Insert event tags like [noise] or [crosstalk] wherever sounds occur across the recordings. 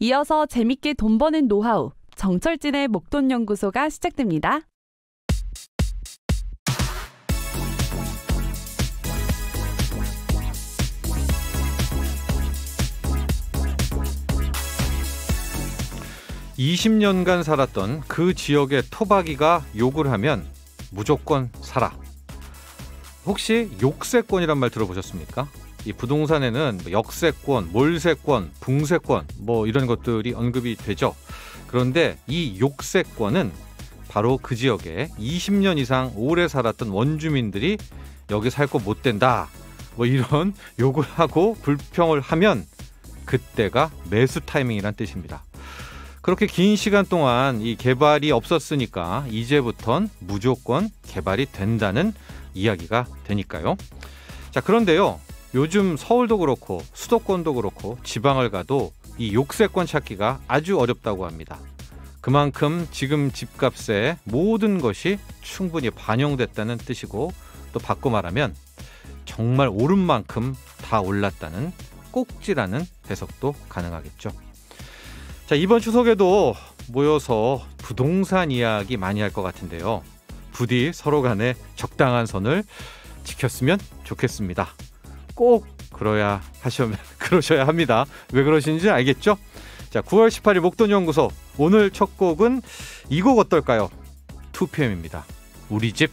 이어서 재밌게 돈 버는 노하우 정철진의 목돈연구소가 시작됩니다. 2 0 년간 살았던 그 지역의 토박이가 욕을 하면 무조건 사라. 혹시 욕세권이란 말 들어보셨습니까? 이 부동산에는 뭐 역세권, 몰세권, 붕세권 뭐 이런 것들이 언급이 되죠. 그런데 이 욕세권은 바로 그 지역에 20년 이상 오래 살았던 원주민들이 여기 살 거 못 된다. 뭐 이런 [laughs] 욕을 하고 불평을 하면 그때가 매수 타이밍이란 뜻입니다. 그렇게 긴 시간 동안 이 개발이 없었으니까 이제부턴 무조건 개발이 된다는 이야기가 되니까요. 자, 그런데요. 요즘 서울도 그렇고 수도권도 그렇고 지방을 가도 이 욕세권 찾기가 아주 어렵다고 합니다. 그만큼 지금 집값에 모든 것이 충분히 반영됐다는 뜻이고 또 바꿔 말하면 정말 오른 만큼 다 올랐다는 꼭지라는 해석도 가능하겠죠. 자, 이번 추석에도 모여서 부동산 이야기 많이 할 것 같은데요. 부디 서로 간에 적당한 선을 지켰으면 좋겠습니다. 꼭 그러야 하시면 [laughs] 그러셔야 합니다. 왜 그러시는지 알겠죠? 자, 9월 18일 목돈 연구소 오늘 첫 곡은 이 곡 어떨까요? 2PM입니다. 우리 집.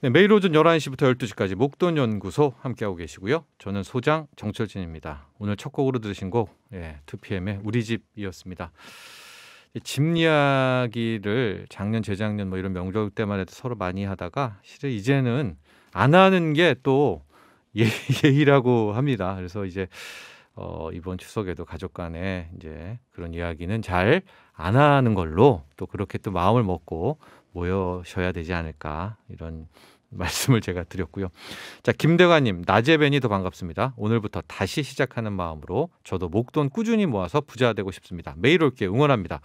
네, 매일 오전 11시부터 12시까지 목돈 연구소 함께하고 계시고요. 저는 소장 정철진입니다. 오늘 첫 곡으로 들으신 곡 예, 2PM의 우리 집이었습니다. 집 이야기를 작년 재작년 뭐 이런 명절 때만 해도 서로 많이 하다가 실은 이제는 안 하는 게또 예, [laughs] 예의라고 합니다. 그래서 이제 어, 이번 추석에도 가족 간에 이제 그런 이야기는 잘 안 하는 걸로 또 그렇게 또 마음을 먹고 모여셔야 되지 않을까 이런 [laughs] 말씀을 제가 드렸고요. 자, 김대관님, 낮에 뵈니 도 반갑습니다. 오늘부터 다시 시작하는 마음으로 저도 목돈 꾸준히 모아서 부자 되고 싶습니다. 매일 올게 응원합니다.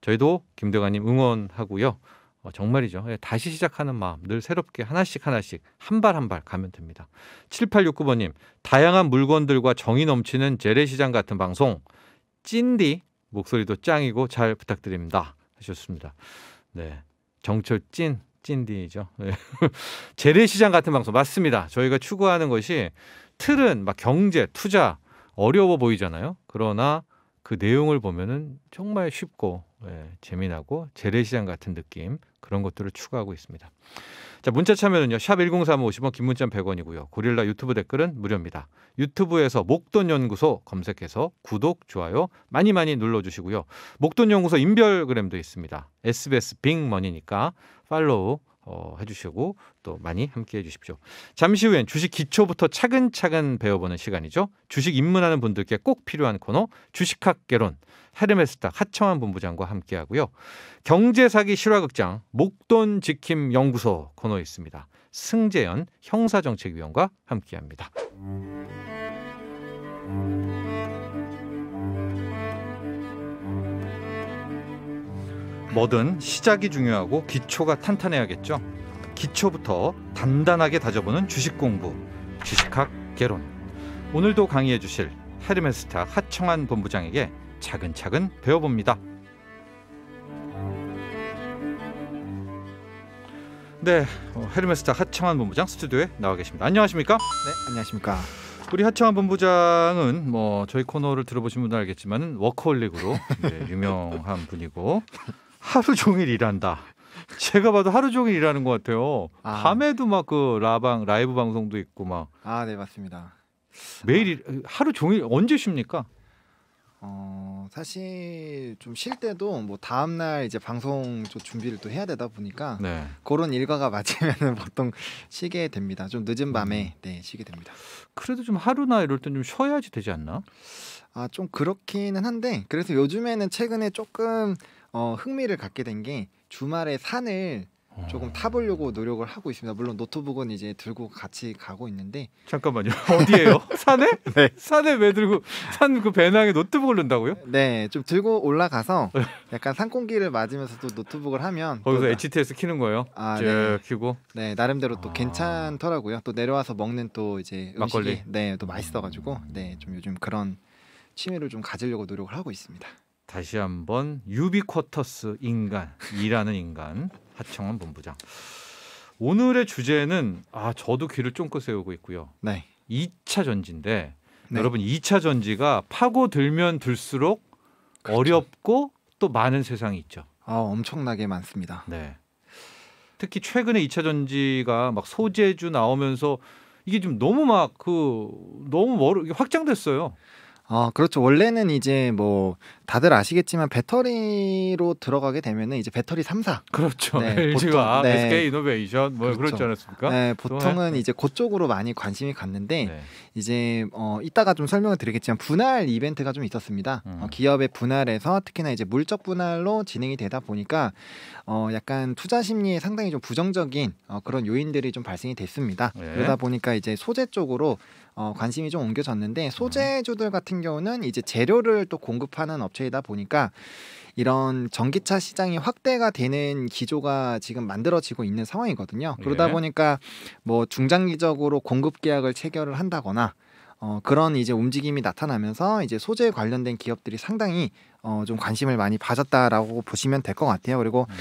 저희도 김대관님 응원하고요. 어, 정말이죠. 예, 다시 시작하는 마음, 늘 새롭게 하나씩 하나씩 한 발 한 발 가면 됩니다. 7869번님, 다양한 물건들과 정이 넘치는 재래시장 같은 방송, 찐디 목소리도 짱이고 잘 부탁드립니다. 하셨습니다. 네, 정철 찐 찐디죠. 네. [laughs] 재래시장 같은 방송 맞습니다. 저희가 추구하는 것이 틀은 막 경제, 투자 어려워 보이잖아요. 그러나 그 내용을 보면은 정말 쉽고 예, 재미나고 재래시장 같은 느낌 그런 것들을 추구하고 있습니다. 자 문자 참여는요 샵 #1035 50원 문자 100원이고요 고릴라 유튜브 댓글은 무료입니다. 유튜브에서 목돈 연구소 검색해서 구독 좋아요 많이 많이 눌러주시고요 목돈 연구소 인별그램도 있습니다. SBS 빅머니니까 팔로우 어, 해주시고 또 많이 함께해 주십시오. 잠시 후엔 주식 기초부터 차근차근 배워보는 시간이죠. 주식 입문하는 분들께 꼭 필요한 코너 주식학개론 헤르메스탁 하청환 본부장과 함께하고요. 경제사기 실화극장 목돈 지킴 연구소 코너 있습니다. 승재현 형사정책위원과 함께합니다. 뭐든 시작이 중요하고 기초가 탄탄해야겠죠. 기초부터 단단하게 다져보는 주식 공부, 주식학 개론. 오늘도 강의해 주실 헤르메스타 하청환 본부장에게 차근차근 배워봅니다. 네, 어, 헤르메스타 하청환 본부장 스튜디오에 나와 계십니다. 안녕하십니까? 네, 안녕하십니까? 우리 하청환 본부장은 뭐 저희 코너를 들어보신 분들 알겠지만 워커홀릭으로 네, 유명한 분이고 하루 종일 일한다. 제가 봐도 하루 종일 일하는 것 같아요. 아. 밤에도 막 그 라방 라이브 방송도 있고 막. 아, 네 맞습니다. 매일 일, 하루 종일 언제 쉽니까? 어 사실 좀 쉴 때도 뭐 다음 날 이제 방송 준비를 또 해야 되다 보니까 네. 그런 일과가 맞으면 보통 쉬게 됩니다. 좀 늦은 음. 밤에 네 쉬게 됩니다. 그래도 좀 하루나 이럴 땐 좀 쉬어야지 되지 않나? 아좀 그렇기는 한데 그래서 요즘에는 최근에 조금 어, 흥미를 갖게 된 게 주말에 산을 조금 어. 타보려고 노력을 하고 있습니다. 물론 노트북은 이제 들고 같이 가고 있는데 잠깐만요. [laughs] 어디에요? 산에? [laughs] 네. 산에 왜 들고 산 그 배낭에 노트북을 넣는다고요? 네, 좀 들고 올라가서 약간 산 공기를 맞으면서 또 노트북을 하면 거기서 또, HTS 키는 거예요? 아, 네. 키고 네 나름대로 또 아... 괜찮더라고요. 또 내려와서 먹는 또 이제 막걸리 네또 맛있어가지고 네 좀 요즘 그런 취미를 좀 가지려고 노력을 하고 있습니다. 다시 한번 유비쿼터스 인간이라는 인간 하청원 본부장. 오늘의 주제는 아 저도 귀를 쫑긋 세우고 있고요. 네. 2차 전지인데 네. 여러분 2차 전지가 파고들면 들수록 그렇죠. 어렵고 또 많은 세상이 있죠. 아 엄청나게 많습니다. 네. 특히 최근에 2차 전지가 막 소재주 나오면서 이게 좀 너무 막 그 너무 멀 확장됐어요. 아, 그렇죠. 원래는 이제 뭐 다들 아시겠지만 배터리로 들어가게 되면은 이제 배터리 3사 그렇죠. 네, LG와 [laughs] 아, 네. SK 이노베이션 뭐 그렇죠. 그렇지 않았습니까? 네, 보통은 네. 이제 그쪽으로 많이 관심이 갔는데 네. 이제 어 이따가 좀 설명을 드리겠지만 분할 이벤트가 좀 있었습니다. 음. 어, 기업의 분할에서 특히나 이제 물적 분할로 진행이 되다 보니까 어 약간 투자 심리에 상당히 좀 부정적인 어, 그런 요인들이 좀 발생이 됐습니다. 네. 그러다 보니까 이제 소재 쪽으로 어, 관심이 좀 옮겨졌는데 소재주들 같은 경우는 이제 재료를 또 공급하는 업체 업체이다 보니까 이런 전기차 시장이 확대가 되는 기조가 지금 만들어지고 있는 상황이거든요. 그러다 예. 보니까 뭐 중장기적으로 공급 계약을 체결을 한다거나 어, 그런 이제 움직임이 나타나면서 이제 소재 관련된 기업들이 상당히 어, 좀 관심을 많이 받았다라고 보시면 될 것 같아요. 그리고 예.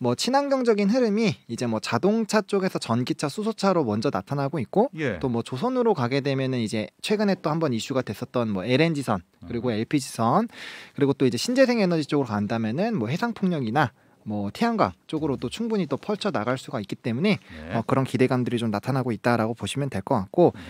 뭐 친환경적인 흐름이 이제 뭐 자동차 쪽에서 전기차, 수소차로 먼저 나타나고 있고 예. 또뭐 조선으로 가게 되면은 이제 최근에 또 한번 이슈가 됐었던 뭐 LNG선 그리고 음. LPG선 그리고 또 이제 신재생 에너지 쪽으로 간다면은 뭐 해상 폭력이나 뭐 태양광 쪽으로 또 충분히 또 펼쳐 나갈 수가 있기 때문에 네. 어, 그런 기대감들이 좀 나타나고 있다라고 보시면 될 것 같고 네.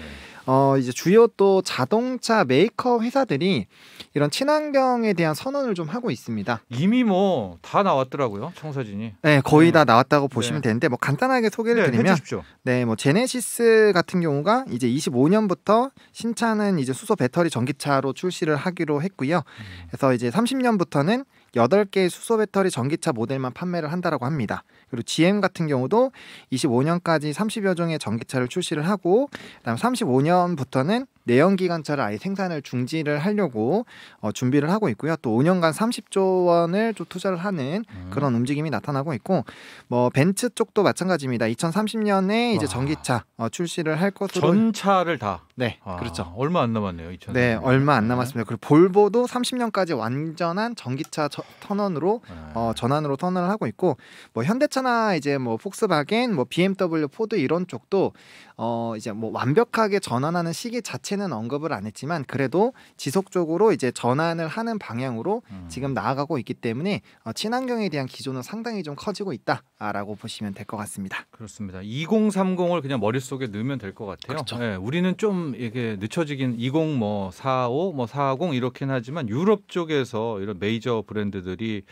어, 이제 주요 또 자동차 메이커 회사들이 이런 친환경에 대한 선언을 좀 하고 있습니다. 이미 뭐 다 나왔더라고요 청사진이. 네, 거의 음. 다 나왔다고 보시면 네. 되는데 뭐 간단하게 소개를 네, 드리면, 해주십시오. 네, 뭐 제네시스 같은 경우가 이제 25년부터 신차는 이제 수소 배터리 전기차로 출시를 하기로 했고요. 음. 그래서 이제 30년부터는 8개의 수소 배터리 전기차 모델만 판매를 한다라고 합니다. 그리고 GM 같은 경우도 25년까지 30여 종의 전기차를 출시를 하고 그다음 35년부터는 내연 기관차를 아예 생산을 중지를 하려고 어, 준비를 하고 있고요. 또 5년간 30조 원을 좀 투자를 하는 음. 그런 움직임이 나타나고 있고 뭐 벤츠 쪽도 마찬가지입니다. 2030년에 이제 와. 아. 전기차 어, 출시를 할 것으로 전차를 다. 네, 아, 그렇죠. 얼마 안 남았네요. 2000. 네, 얼마 안 남았습니다. 그리고 볼보도 30년까지 완전한 전기차 저, 터넌으로 네. 어, 전환으로 터널을 하고 있고 뭐 현대차 포차나 이제 뭐 폭스바겐, 뭐 BMW, 포드 이런 쪽도 어 이제 뭐 완벽하게 전환하는 시기 자체는 언급을 안 했지만 그래도 지속적으로 이제 전환을 하는 방향으로 음. 지금 나아가고 있기 때문에 어, 친환경에 대한 기조는 상당히 좀 커지고 있다라고 보시면 될 것 같습니다. 그렇습니다. 2030을 그냥 머릿속에 넣으면 될 것 같아요. 그렇죠. 네, 우리는 좀 이게 늦춰지긴 20뭐 45, 뭐 40 이렇긴 하지만 유럽 쪽에서 이런 메이저 브랜드들이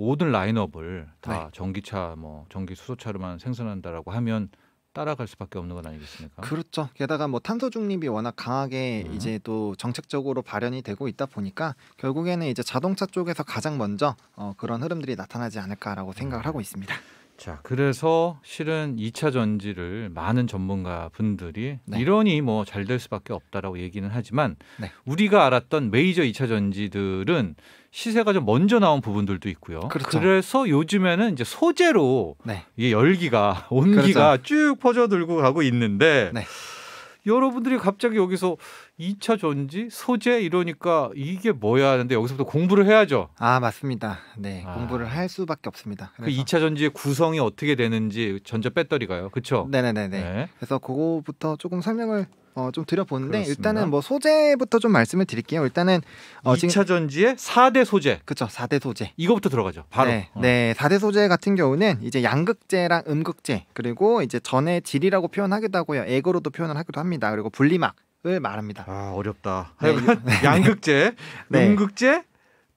모든 라인업을 다 네. 전기차 뭐 전기 수소차로만 생산한다라고 하면 따라갈 수밖에 없는 건 아니겠습니까? 그렇죠. 게다가 뭐 탄소 중립이 워낙 강하게 음. 이제 또 정책적으로 발현이 되고 있다 보니까 결국에는 이제 자동차 쪽에서 가장 먼저 어, 그런 흐름들이 나타나지 않을까라고 생각을 음. 하고 있습니다. 자, 그래서 실은 2차 전지를 많은 전문가 분들이 네. 이러니 뭐잘 될 수밖에 없다라고 얘기는 하지만 네. 우리가 알았던 메이저 2차 전지들은 시세가 좀 먼저 나온 부분들도 있고요. 그렇죠. 그래서 요즘에는 이제 소재로 네. 이 열기가 온기가 그렇죠. 쭉 퍼져들고 가고 있는데 네. 여러분들이 갑자기 여기서 2차 전지 소재 이러니까 이게 뭐야 하는데 여기서부터 공부를 해야죠. 아 맞습니다. 네 아. 공부를 할 수밖에 없습니다. 그 2차 전지의 구성이 어떻게 되는지 전자 배터리가요, 그렇죠? 네네네네. 네. 그래서 그거부터 조금 설명을 어, 좀 드려보는데 그렇습니다. 일단은 뭐 소재부터 좀 말씀을 드릴게요. 일단은 어, 2차 전지의 4대 소재. 그렇죠. 4대 소재. 이거부터 들어가죠. 바로. 네, 어. 네. 4대 소재 같은 경우는 이제 양극재랑 음극재 그리고 이제 전의 질이라고 표현하기도 하고요. 에거로도 표현을 하기도 합니다. 그리고 분리막 을 말합니다. 아 어렵다. 네, [laughs] 네, 네. 양극재, 네. 음극재,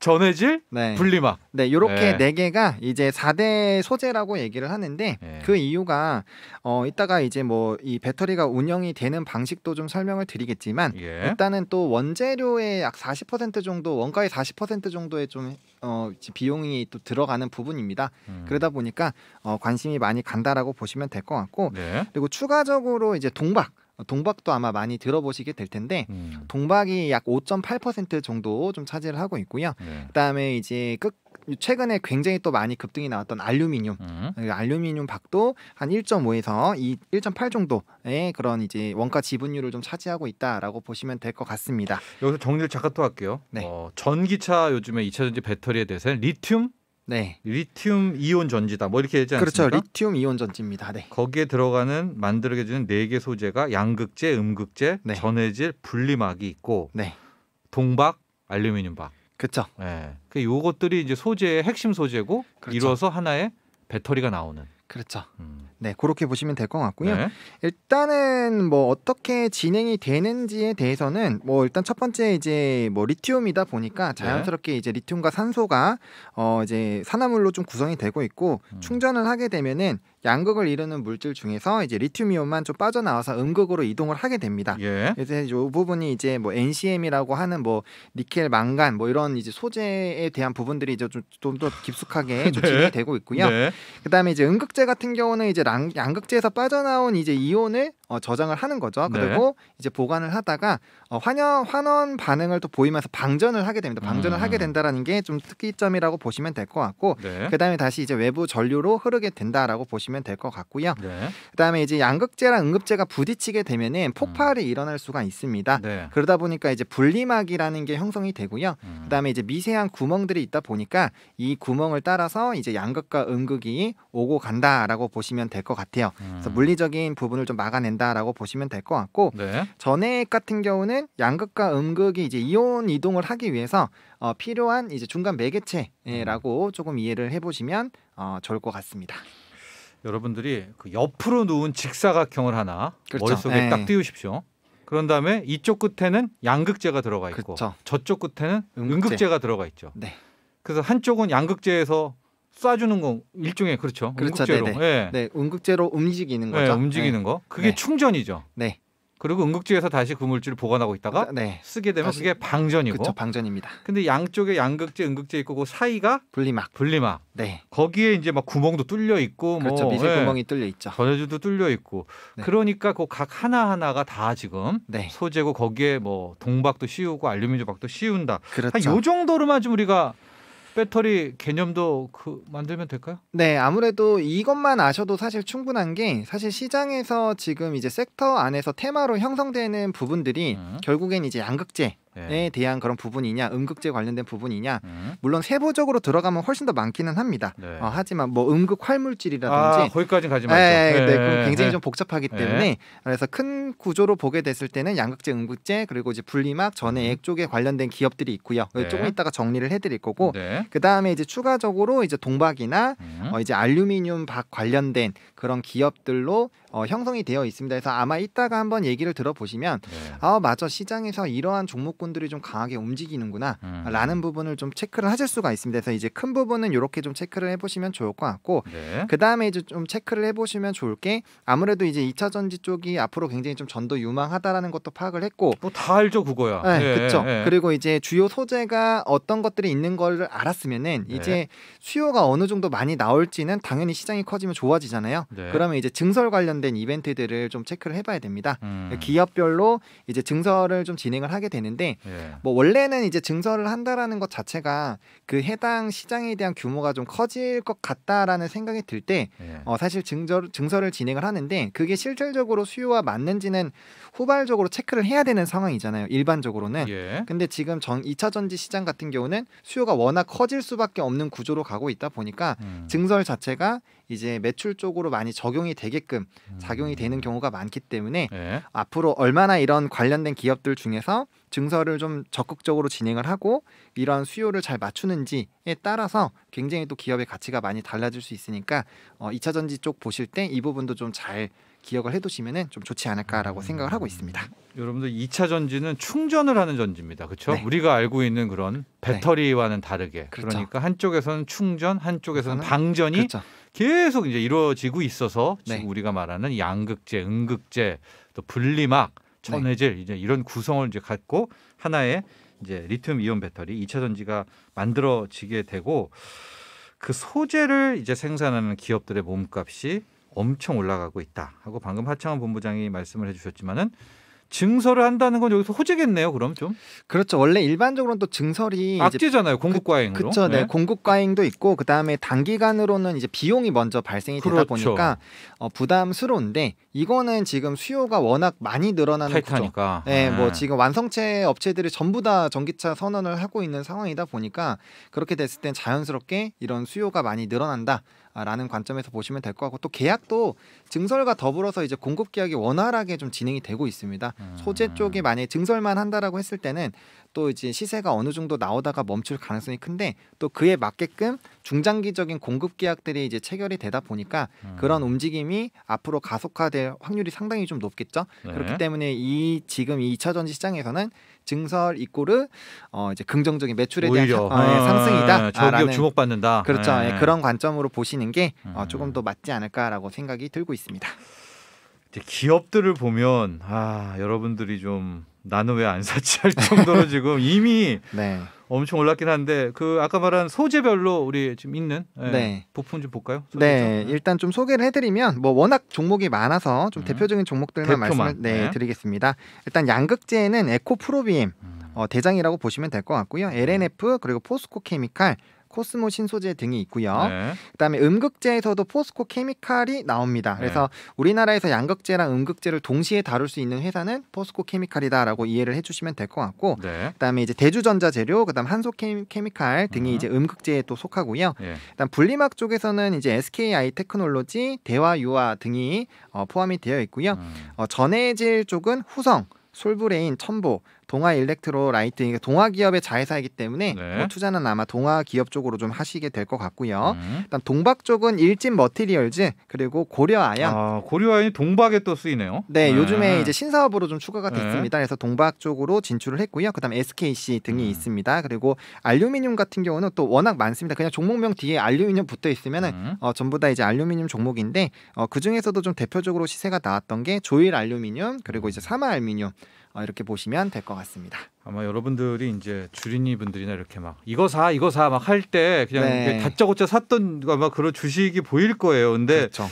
전해질, 네. 분리막. 네, 요렇게 네. 네 개가 이제 4대 소재라고 얘기를 하는데 네. 그 이유가 어 이따가 이제 뭐 이 배터리가 운영이 되는 방식도 좀 설명을 드리겠지만 예. 일단은 또 원재료의 약 40% 정도 원가의 40% 정도의 좀 어, 비용이 또 들어가는 부분입니다. 음. 그러다 보니까 어, 관심이 많이 간다라고 보시면 될 것 같고 네. 그리고 추가적으로 이제 동박 동박도 아마 많이 들어보시게 될 텐데 음. 동박이 약 5.8% 정도 좀 차지를 하고 있고요. 네. 그다음에 이제 끝 최근에 굉장히 또 많이 급등이 나왔던 알루미늄, 음. 그 알루미늄 박도 한 1.5에서 2, 1.8 정도의 그런 이제 원가 지분율을 좀 차지하고 있다라고 보시면 될 것 같습니다. 여기서 정리를 잠깐 또 할게요. 네. 어, 전기차 요즘에 이차 전지 배터리에 대해서 리튬 네. 리튬 이온 전지다. 뭐 이렇게 되지 그렇죠. 않습니까? 그렇죠. 리튬 이온 전지입니다. 네. 거기에 들어가는 만들게 주는 네 개 소재가 양극재, 음극재, 네. 전해질, 분리막이 있고 네. 동박, 알루미늄박. 그렇죠. 예. 그 요것들이 이제 소재의 핵심 소재고 그렇죠. 이뤄서 하나의 배터리가 나오는. 그렇죠. 음. 네, 그렇게 보시면 될 것 같고요. 네. 일단은 뭐 어떻게 진행이 되는지에 대해서는 뭐 일단 첫 번째 이제 뭐 리튬이다 보니까 네. 자연스럽게 네. 이제 리튬과 산소가 어 이제 산화물로 좀 구성이 되고 있고 음. 충전을 하게 되면은 양극을 이루는 물질 중에서 이제 리튬이온만 좀 빠져나와서 음극으로 이동을 하게 됩니다. 예. 그래서 이 부분이 이제 뭐 NCM이라고 하는 뭐 니켈, 망간 뭐 이런 이제 소재에 대한 부분들이 이제 좀더 깊숙하게 [laughs] 네. 진행이 되고 있고요. 네. 그다음에 이제 음극재 같은 경우는 이제 양, 양극재에서 빠져나온 이제 이온을 어, 저장을 하는 거죠. 네. 그리고 네. 이제 보관을 하다가 어, 환원 환원 반응을 또 보이면서 방전을 하게 됩니다. 방전을 음. 하게 된다라는 게 좀 특이점이라고 보시면 될 것 같고 네. 그다음에 다시 이제 외부 전류로 흐르게 된다라고 보시면 될 것 같고요. 네. 그다음에 이제 양극재랑 응극제가 부딪히게 되면은 폭발이 음. 일어날 수가 있습니다. 네. 그러다 보니까 이제 분리막이라는 게 형성이 되고요. 음. 그다음에 이제 미세한 구멍들이 있다 보니까 이 구멍을 따라서 이제 양극과 음극이 오고 간다라고 보시면 될것 같아요. 음. 그래서 물리적인 부분을 좀 막아낸다라고 보시면 될 것 같고 네. 전액 같은 경우는 양극과 음극이 이제 이온 이동을 하기 위해서 어, 필요한 이제 중간 매개체라고 음. 조금 이해를 해보시면 어, 좋을 것 같습니다. 여러분들이 그 옆으로 누운 직사각형을 하나 그렇죠. 머릿속에 네. 딱 띄우십시오. 그런 다음에 이쪽 끝에는 양극재가 들어가 있고 그렇죠. 저쪽 끝에는 음극재. 음극재가 들어가 있죠. 네. 그래서 한쪽은 양극재에서 쏴주는 거 일종의 그렇죠. 그렇죠. 응급제로. 네네. 예. 네. 네, 응급제로 움직이는 예, 거죠. 네, 움직이는 네. 거. 그게 네. 충전이죠. 네. 그리고 응급지에서 다시 그 물질을 보관하고 있다가 네. 쓰게 되면 그게 방전이고. 그렇죠. 방전입니다. 근데 양쪽에 양극재, 응극제 있고 그 사이가 분리막. 분리막. 네. 거기에 이제 막 구멍도 뚫려 있고 뭐, 그렇죠. 뭐 미세 네. 구멍이 뚫려 있죠. 전해주도 뚫려 있고. 네. 그러니까 그 각 하나하나가 다 지금 네. 소재고 거기에 뭐 동박도 씌우고 알루미늄 박도 씌운다. 그렇죠. 한요 정도로만 좀 우리가 배터리 개념도 그 만들면 될까요? 네, 아무래도 이것만 아셔도 사실 충분한 게 사실 시장에서 지금 이제 섹터 안에서 테마로 형성되는 부분들이 음. 결국엔 이제 양극재 네. 에 대한 그런 부분이냐 음극제 관련된 부분이냐 음. 물론 세부적으로 들어가면 훨씬 더 많기는 합니다. 네. 어, 하지만 뭐 음극 활물질이라든지 아, 거기까지 가지 말죠. 예, 예, 네, 네, 그럼 굉장히 좀 복잡하기 네. 때문에 그래서 큰 구조로 보게 됐을 때는 양극재, 음극제 그리고 이제 분리막 전해액 음. 쪽에 관련된 기업들이 있고요. 네. 조금 있다가 정리를 해드릴 거고 그 다음에 이제 추가적으로 이제 동박이나 음. 어, 이제 알루미늄 박 관련된 그런 기업들로 어, 형성이 되어 있습니다. 그래서 아마 이따가 한번 얘기를 들어보시면 네. 아 맞아 시장에서 이러한 종목군들이 좀 강하게 움직이는구나라는 음. 부분을 좀 체크를 하실 수가 있습니다. 그래서 이제 큰 부분은 이렇게 좀 체크를 해보시면 좋을 것 같고 네. 그 다음에 이제 좀 체크를 해보시면 좋을 게 아무래도 이제 2차 전지 쪽이 앞으로 굉장히 좀 전도 유망하다라는 것도 파악을 했고 뭐 다 알죠 그거야. 네, 네 그렇죠. 그리고 이제 주요 소재가 어떤 것들이 있는 걸 알았으면은 네. 이제 수요가 어느 정도 많이 나올지는 당연히 시장이 커지면 좋아지잖아요. 네. 그러면 이제 증설 관련 관련된 이벤트들을 좀 체크를 해봐야 됩니다. 음. 기업별로 이제 증설을좀 진행을 하게 되는데 예. 뭐 원래는 이제 증설을 한다라는 것 자체가 그 해당 시장에 대한 규모가 좀 커질 것 같다라는 생각이 들때 예. 어, 사실 증설 증서를 진행을 하는데 그게 실질적으로 수요와 맞는지는 후발적으로 체크를 해야 되는 상황이잖아요. 일반적으로는. 예. 근데 지금 전 2차 전지 시장 같은 경우는 수요가 워낙 커질 수밖에 없는 구조로 가고 있다 보니까 음. 증설 자체가 이제 매출 쪽으로 많이 적용이 되게끔 작용이 되는 경우가 많기 때문에 예. 앞으로 얼마나 이런 관련된 기업들 중에서 증설을 좀 적극적으로 진행을 하고 이런 수요를 잘 맞추는지에 따라서 굉장히 또 기업의 가치가 많이 달라질 수 있으니까 어, 2차 전지 쪽 보실 때 이 부분도 좀 잘 기억을 해두시면 좀 좋지 않을까라고 음. 생각을 하고 있습니다. 여러분들 2차 전지는 충전을 하는 전지입니다. 그렇죠? 네. 우리가 알고 있는 그런 네. 배터리와는 다르게 그렇죠. 그러니까 한쪽에서는 충전, 한쪽에서는 그렇죠. 방전이 그렇죠. 계속 이제 이루어지고 있어서 지금 네. 우리가 말하는 양극재, 음극재, 또 분리막, 네. 천해질 네. 이제 이런 구성을 이제 갖고 하나의 이제 리튬 이온 배터리 2차 전지가 만들어지게 되고 그 소재를 이제 생산하는 기업들의 몸값이 엄청 올라가고 있다 하고 방금 하창원 본부장이 말씀을 해주셨지만은 증설을 한다는 건 여기서 호재겠네요. 그럼 좀 그렇죠. 원래 일반적으로는 또 증설이 악재잖아요. 그 공급 과잉으로. 그렇죠. 네. 네. 공급 과잉도 있고 그 다음에 단기간으로는 이제 비용이 먼저 발생이 되다 그렇죠. 보니까 어, 부담스러운데 이거는 지금 수요가 워낙 많이 늘어나는 타이트하니까. 구조. 네, 네, 뭐 지금 완성체 업체들이 전부 다 전기차 선언을 하고 있는 상황이다 보니까 그렇게 됐을 땐 자연스럽게 이런 수요가 많이 늘어난다. 라는 관점에서 보시면 될 것 같고 또 계약도 증설과 더불어서 이제 공급 계약이 원활하게 좀 진행이 되고 있습니다. 음. 소재 쪽이 만약에 증설만 한다라고 했을 때는 또 이제 시세가 어느 정도 나오다가 멈출 가능성이 큰데 또 그에 맞게끔 중장기적인 공급 계약들이 이제 체결이 되다 보니까 음. 그런 움직임이 앞으로 가속화될 확률이 상당히 좀 높겠죠. 네. 그렇기 때문에 이 지금 이차 전지 시장에서는 증설 이꼬르 어 이제 긍정적인 매출에 대한 상, 어, 예, 상승이다. 아, 저기업 주목받는다. 그렇죠. 네. 예. 그런 관점으로 보시는 게 어, 음. 조금 더 맞지 않을까라고 생각이 들고 있습니다. 기업들을 보면 아 여러분들이 좀 나는 왜안 샀지 할 정도로 [laughs] 지금 이미 네. 엄청 올랐긴 한데 그 아까 말한 소재별로 우리 지금 있는 예, 네. 부품 좀 볼까요? 네, 좀. 네. 일단 좀 소개를 해드리면 뭐 워낙 종목이 많아서 좀 음. 대표적인 종목들만 말씀을 네, 네. 드리겠습니다. 일단 양극재에는 에코 프로비엠 음. 어, 대장이라고 보시면 될 것 같고요. 네. LNF 그리고 포스코 케미칼 코스모 신소재 등이 있고요. 네. 그다음에 음극재에서도 포스코 케미칼이 나옵니다. 네. 그래서 우리나라에서 양극재랑 음극재를 동시에 다룰 수 있는 회사는 포스코 케미칼이다라고 이해를 해주시면 될 것 같고, 네. 그다음에 이제 대주전자재료, 그다음 한소 케미칼 등이 음. 이제 음극재에 또 속하고요. 예. 그다음 분리막 쪽에서는 이제 SKI 테크놀로지, 대화유화 등이 어, 포함이 되어 있고요. 음. 어, 전해질 쪽은 후성, 솔브레인, 첨보, 동아 일렉트로 라이트 동아 기업의 자회사이기 때문에 네. 뭐 투자는 아마 동아 기업 쪽으로 좀 하시게 될 것 같고요. 음. 일단 동박 쪽은 일진 머티리얼즈 그리고 고려아연. 아, 고려아연이 동박에 또 쓰이네요. 네, 네, 요즘에 이제 신사업으로 좀 추가가 네. 됐습니다. 그래서 동박 쪽으로 진출을 했고요. 그다음 SKC 등이 음. 있습니다. 그리고 알루미늄 같은 경우는 또 워낙 많습니다. 그냥 종목명 뒤에 알루미늄 붙어 있으면은 음. 어, 전부 다 이제 알루미늄 종목인데 어, 그 중에서도 좀 대표적으로 시세가 나왔던 게 조일 알루미늄 그리고 이제 삼화 알루미늄 어, 이렇게 보시면 될 것 같습니다. 아마 여러분들이 이제 주린이 분들이나 이렇게 막 이거 사 이거 사 막 할 때 그냥 네. 다짜고짜 샀던 아마 그런 주식이 보일 거예요. 근데 그렇죠.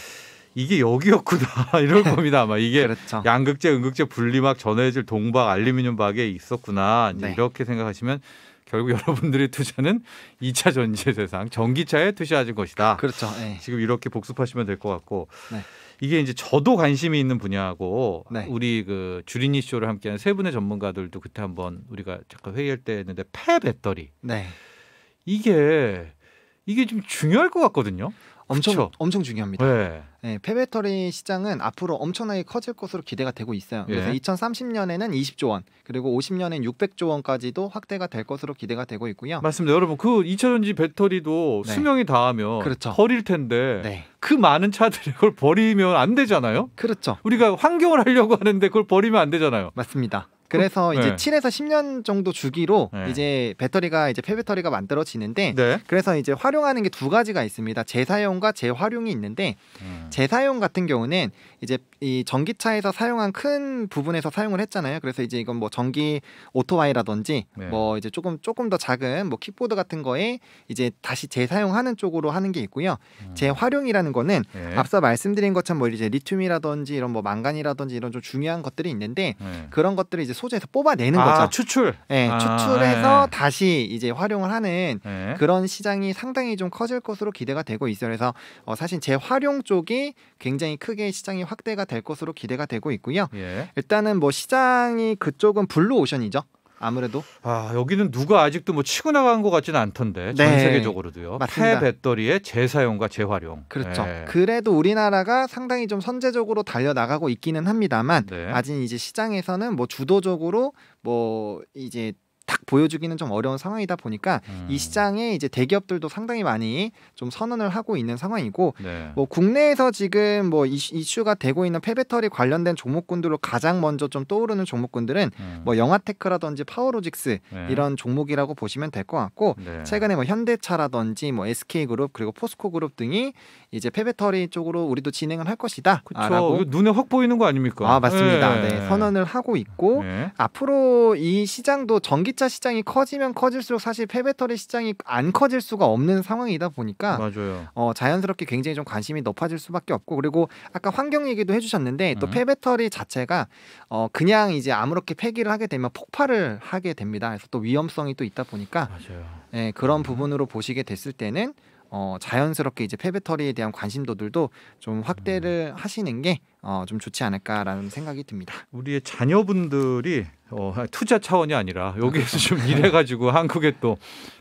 이게 여기였구나 [laughs] 이럴 [laughs] 겁니다 아마 이게 그렇죠. 양극재 음극재 분리막 전해질 동박 알루미늄박에 있었구나 네. 이렇게 생각하시면 결국 [laughs] 여러분들의 투자는 2차 전지 세상 전기차에 투자하신 것이다. 그렇죠. 네. 지금 이렇게 복습하시면 될 것 같고 네. 이게 이제 저도 관심이 있는 분야고 네. 우리 그 주린이 쇼를 함께하는 세 분의 전문가들도 그때 한번 우리가 잠깐 회의할 때 했는데 폐 배터리. 네. 이게 이게 좀 중요할 것 같거든요. 엄청 그쵸? 엄청 중요합니다. 네. 네, 폐배터리 시장은 앞으로 엄청나게 커질 것으로 기대가 되고 있어요. 그래서 예. 2030년에는 20조 원, 그리고 50년엔 600조 원까지도 확대가 될 것으로 기대가 되고 있고요. 맞습니다. 여러분, 그 2차전지 배터리도 네. 수명이 다하면 그렇죠. 버릴 텐데 네. 그 많은 차들이 그걸 버리면 안 되잖아요. 그렇죠. 우리가 환경을 하려고 하는데 그걸 버리면 안 되잖아요. 맞습니다. 그래서 이제 네. 7에서 10년 정도 주기로 네. 이제 배터리가 이제 폐배터리가 만들어지는데 네. 그래서 이제 활용하는 게 두 가지가 있습니다. 재사용과 재활용이 있는데 음. 재사용 같은 경우는 이제 이 전기차에서 사용한 큰 부분에서 사용을 했잖아요. 그래서 이제 이건 뭐 전기 오토바이라든지 네. 뭐 이제 조금 조금 더 작은 뭐 킥보드 같은 거에 이제 다시 재사용하는 쪽으로 하는 게 있고요. 음. 재활용이라는 거는 네. 앞서 말씀드린 것처럼 뭐 이제 리튬이라든지 이런 뭐 망간이라든지 이런 좀 중요한 것들이 있는데 네. 그런 것들을 이제 소재에서 뽑아내는 아, 거죠. 추출. 네, 아, 추출해서 네. 다시 이제 활용을 하는 네. 그런 시장이 상당히 좀 커질 것으로 기대가 되고 있어요. 그래서 어, 사실 재활용 쪽이 굉장히 크게 시장이 확대가 될 것으로 기대가 되고 있고요. 예. 일단은 뭐 시장이 그쪽은 블루 오션이죠. 아무래도 아 여기는 누가 아직도 뭐 치고 나간 것 같지는 않던데 전 네. 세계적으로도요. 폐 배터리의 재사용과 재활용. 그렇죠. 네. 그래도 우리나라가 상당히 좀 선제적으로 달려 나가고 있기는 합니다만 네. 아직 이제 시장에서는 뭐 주도적으로 뭐 이제 딱 보여주기는 좀 어려운 상황이다 보니까 음. 이 시장에 이제 대기업들도 상당히 많이 좀 선언을 하고 있는 상황이고 네. 뭐 국내에서 지금 뭐 이슈, 가 되고 있는 폐배터리 관련된 종목군들로 가장 먼저 좀 떠오르는 종목군들은 음. 뭐 영화테크라든지 파워로직스 네. 이런 종목이라고 보시면 될 것 같고 네. 최근에 뭐 현대차라든지 뭐 SK그룹 그리고 포스코그룹 등이 이제 폐배터리 쪽으로 우리도 진행을 할 것이다. 라고 눈에 확 보이는 거 아닙니까? 아 맞습니다. 네, 네 선언을 하고 있고 네. 앞으로 이 시장도 전기차 전기차 시장이 커지면 커질수록 사실 폐배터리 시장이 안 커질 수가 없는 상황이다 보니까 맞아요. 어, 자연스럽게 굉장히 좀 관심이 높아질 수밖에 없고 그리고 아까 환경 얘기도 해주셨는데 또 음. 폐배터리 자체가 어, 그냥 이제 아무렇게 폐기를 하게 되면 폭발을 하게 됩니다. 그래서 또 위험성이 또 있다 보니까 맞아요. 예, 그런 부분으로 보시게 됐을 때는 어, 자연스럽게 이제 폐배터리에 대한 관심도들도 좀 확대를 음. 하시는 게 어, 좋지 않을까라는 생각이 듭니다. 우리의 자녀분들이 어, 투자 차원이 아니라 여기에서 좀 [laughs] 일해가지고 한국의 또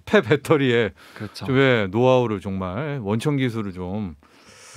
폐 배터리에 그렇죠. 좀 예, 노하우를 정말 원천 기술을 좀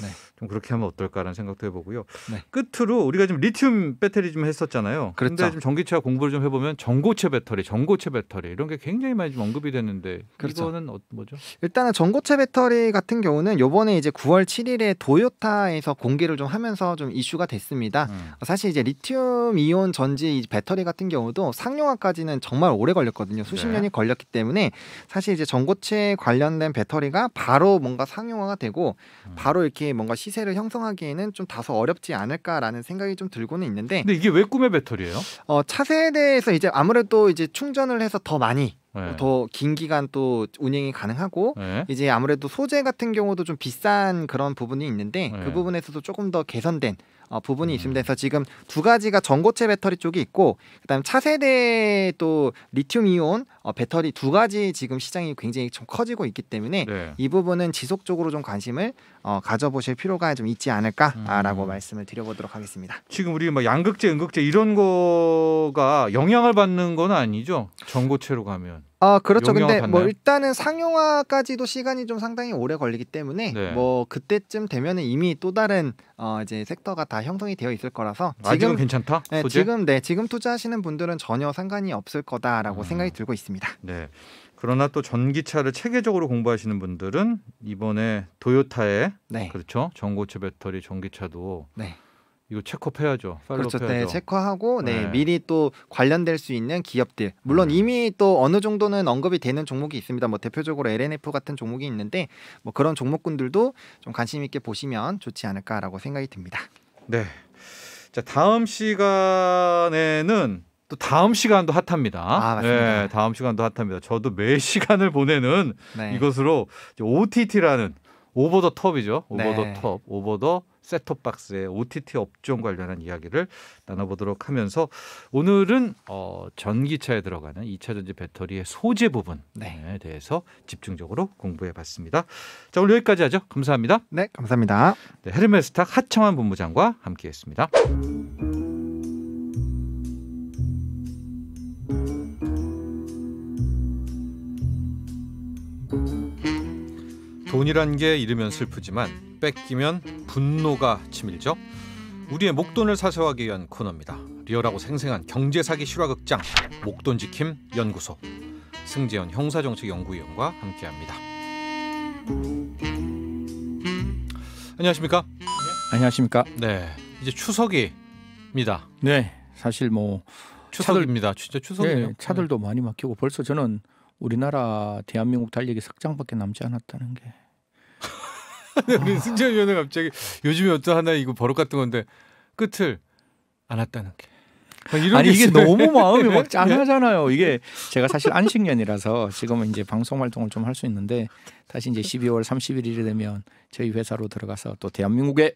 네. 좀 그렇게 하면 어떨까라는 생각도 해보고요. 네. 끝으로 우리가 지금 리튬 배터리 좀 했었잖아요. 그런데 그렇죠. 좀 전기차 공부를 좀 해보면 전고체 배터리, 전고체 배터리 이런 게 굉장히 많이 좀 언급이 됐는데 그렇죠. 이거는 어, 뭐죠? 일단은 전고체 배터리 같은 경우는 요번에 이제 9월 7일에 도요타에서 공개를 좀 하면서 좀 이슈가 됐습니다. 음. 사실 이제 리튬 이온 전지 배터리 같은 경우도 상용화까지는 정말 오래 걸렸거든요. 수십 네. 년이 걸렸기 때문에 사실 이제 전고체 관련된 배터리가 바로 뭔가 상용화가 되고 음. 바로 이렇게 뭔가 시 시세를 형성하기에는 좀 다소 어렵지 않을까라는 생각이 좀 들고는 있는데. 근데 이게 왜 꿈의 배터리예요? 어, 차세에 대해서 이제 아무래도 이제 충전을 해서 더 많이 네. 더긴 기간 또 운행이 가능하고 네. 이제 아무래도 소재 같은 경우도 좀 비싼 그런 부분이 있는데 그 네. 그 부분에서도 조금 더 개선된 어, 부분이 음. 있습니다. 그래서 지금 두 가지가 전고체 배터리 쪽이 있고 그다음 차세대 또 리튬 이온 어, 배터리 두 가지 지금 시장이 굉장히 좀 커지고 있기 때문에 네. 이 부분은 지속적으로 좀 관심을 어, 가져보실 필요가 좀 있지 않을까라고 음. 말씀을 드려보도록 하겠습니다. 지금 우리 뭐 양극재, 음극재 이런 거가 영향을 받는 건 아니죠? 전고체로 가면 아 그렇죠. 근데 뭐 받나요? 뭐 일단은 상용화까지도 시간이 좀 상당히 오래 걸리기 때문에 네. 뭐 그때쯤 되면은 이미 또 다른 어 이제 섹터가 다 형성이 되어 있을 거라서 지금 괜찮다. 네, 지금 네 지금 투자하시는 분들은 전혀 상관이 없을 거다라고 음. 생각이 들고 있습니다. 네. 그러나 또 전기차를 체계적으로 공부하시는 분들은 이번에 도요타의 네. 그렇죠 전고체 배터리 전기차도 네. 이거 체크해야죠. 그렇죠. 해야죠. 네, 체크하고 네, 네, 미리 또 관련될 수 있는 기업들. 물론 네. 이미 또 어느 정도는 언급이 되는 종목이 있습니다. 뭐 대표적으로 LNF 같은 종목이 있는데 뭐 그런 종목군들도 좀 관심 있게 보시면 좋지 않을까라고 생각이 듭니다. 네. 자, 다음 시간에는 또 다음 시간도 핫합니다. 아, 맞습니다. 네, 다음 시간도 핫합니다. 저도 매 [laughs] 시간을 보내는 네. 이것으로 OTT라는 오버 더 톱이죠. 오버 더 네. 톱, 오버 더 셋톱박스의 OTT 업종 관련한 이야기를 나눠보도록 하면서 오늘은 어, 전기차에 들어가는 2차 전지 배터리의 소재 부분에 네. 대해서 집중적으로 공부해봤습니다. 자 오늘 여기까지 하죠. 감사합니다. 네, 감사합니다. 네, 헤르메스탁 하청환 본부장과 함께했습니다. 돈이란 게이르면 슬프지만 뺏기면 분노가 치밀죠. 우리의 목돈을 사세하기 위한 코너입니다. 리얼하고 생생한 경제 사기 실화 극장 목돈 지킴 연구소 승재현 형사정책 연구위원과 함께합니다. 안녕하십니까? 안녕하십니까? 네, 이제 추석입니다 네, 사실 뭐 추석입니다. 차들, 진짜 추석이에요. 네, 차들도 네. 많이 막히고 벌써 저는 우리나라 대한민국 달리기 석장밖에 남지 않았다는 게 [laughs] 우리 승전 위원은 갑자기 요즘에 어떤 하나 이거 버릇 같은 건데 끝을 안 왔다는 게. 아니 이게 있어요. 너무 마음이 막 [laughs] 네. 짠하잖아요. 이게 제가 사실 안식년이라서 지금은 이제 방송 활동을 좀 할 수 있는데 다시 이제 12월 31일이 되면 저희 회사로 들어가서 또 대한민국의